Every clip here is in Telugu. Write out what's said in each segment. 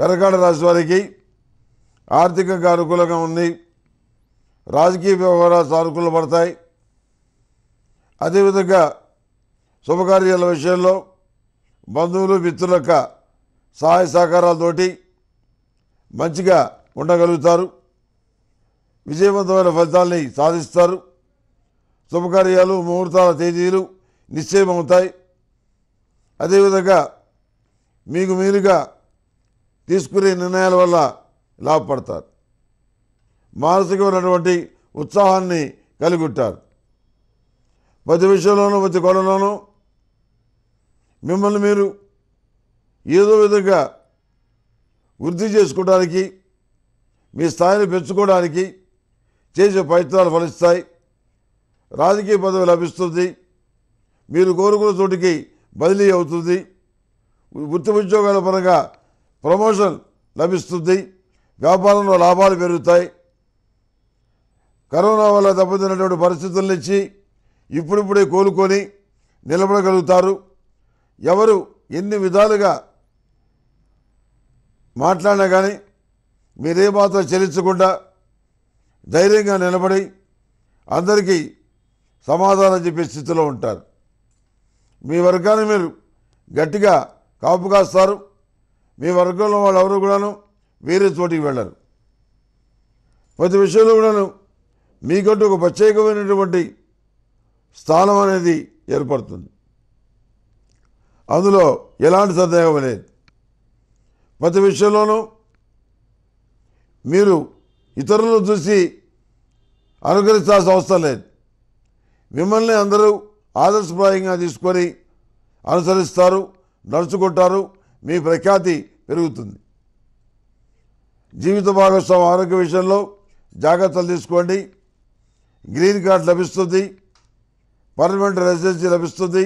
కరకాడ రాజవారికి ఆర్థికంగా అనుకూలంగా ఉంది రాజకీయ వ్యవహారాలు సానుకూల పడతాయి అదేవిధంగా శుభకార్యాల విషయంలో బంధువులు మిత్రుల యొక్క సహాయ సహకారాలతోటి మంచిగా ఉండగలుగుతారు విజయవంతమైన ఫలితాలని సాధిస్తారు శుభకార్యాలు ముహూర్తాల తేదీలు నిశ్చయమవుతాయి అదేవిధంగా మీకు మీరుగా తీసుకునే నిర్ణయాల వల్ల లాభపడతారు మానసికమైనటువంటి ఉత్సాహాన్ని కలిగి ఉంటారు ప్రతి విషయంలోనూ ప్రతి కొలలోనూ మిమ్మల్ని మీరు ఏదో విధంగా వృద్ధి చేసుకోవడానికి మీ స్థాయిని పెంచుకోవడానికి చేసే ప్రయత్నాలు ఫలిస్తాయి రాజకీయ పదవి లభిస్తుంది మీరు కోరుకున్న చోటికి బదిలీ అవుతుంది వృత్తి ఉద్యోగాల పరంగా ప్రమోషన్ లభిస్తుంది వ్యాపారంలో లాభాలు పెరుగుతాయి కరోనా వల్ల దెబ్బతిన్నటువంటి పరిస్థితుల నుంచి ఇప్పుడిప్పుడే కోలుకొని నిలబడగలుగుతారు ఎవరు ఎన్ని విధాలుగా మాట్లాడినా కానీ మీరే మాత్రం చెల్లించకుండా ధైర్యంగా నిలబడి అందరికీ సమాధానం చెప్పే స్థితిలో ఉంటారు మీ వర్గాన్ని మీరు గట్టిగా కాపు కాస్తారు మీ వర్గంలో వాళ్ళు ఎవరు కూడాను వేరే చోటికి వెళ్ళరు ప్రతి విషయంలో కూడాను మీకంటూ ఒక ప్రత్యేకమైనటువంటి స్థానం అనేది ఏర్పడుతుంది అందులో ఎలాంటి సందేహం లేదు ప్రతి విషయంలోనూ మీరు ఇతరులను చూసి అనుకరించాల్సిన అవసరం లేదు మిమ్మల్ని అందరూ ఆదర్శప్రాయంగా తీసుకొని అనుసరిస్తారు నడుచుకుంటారు మీ ప్రఖ్యాతి పెరుగుతుంది జీవిత భాగస్వామి ఆరోగ్య విషయంలో జాగ్రత్తలు తీసుకోండి గ్రీన్ కార్డ్ లభిస్తుంది పర్మనెంట్ రెసిడెన్సీ లభిస్తుంది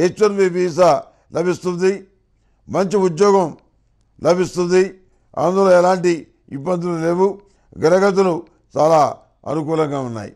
హెచ్ వన్ బి వీసా లభిస్తుంది మంచి ఉద్యోగం లభిస్తుంది అందులో ఎలాంటి ఇబ్బందులు లేవు గ్రహగతులు చాలా అనుకూలంగా ఉన్నాయి